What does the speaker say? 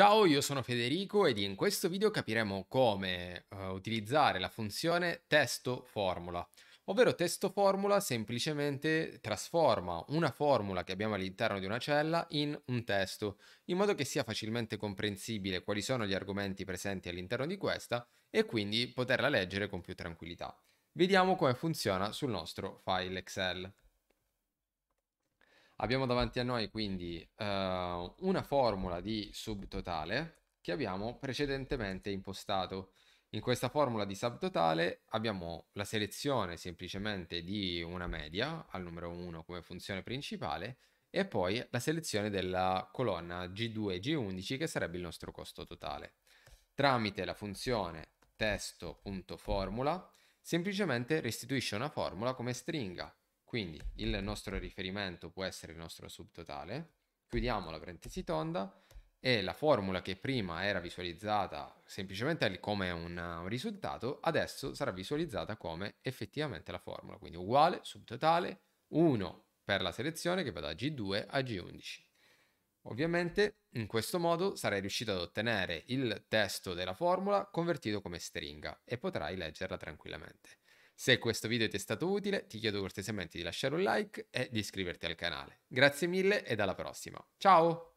Ciao, io sono Federico ed in questo video capiremo come uh, utilizzare la funzione testo formula, ovvero testo formula semplicemente trasforma una formula che abbiamo all'interno di una cella in un testo, in modo che sia facilmente comprensibile quali sono gli argomenti presenti all'interno di questa e quindi poterla leggere con più tranquillità. Vediamo come funziona sul nostro file Excel. Abbiamo davanti a noi quindi uh, una formula di subtotale che abbiamo precedentemente impostato. In questa formula di subtotale abbiamo la selezione semplicemente di una media al numero 1 come funzione principale e poi la selezione della colonna G2 e G11 che sarebbe il nostro costo totale. Tramite la funzione testo.formula semplicemente restituisce una formula come stringa quindi il nostro riferimento può essere il nostro subtotale. Chiudiamo la parentesi tonda e la formula che prima era visualizzata semplicemente come un, risultato, adesso sarà visualizzata come effettivamente la formula. Quindi uguale subtotale 1 per la selezione che va da G2 a G11. Ovviamente in questo modo sarai riuscito ad ottenere il testo della formula convertito come stringa e potrai leggerla tranquillamente. Se questo video ti è stato utile, ti chiedo cortesemente di lasciare un like e di iscriverti al canale. Grazie mille e alla prossima. Ciao!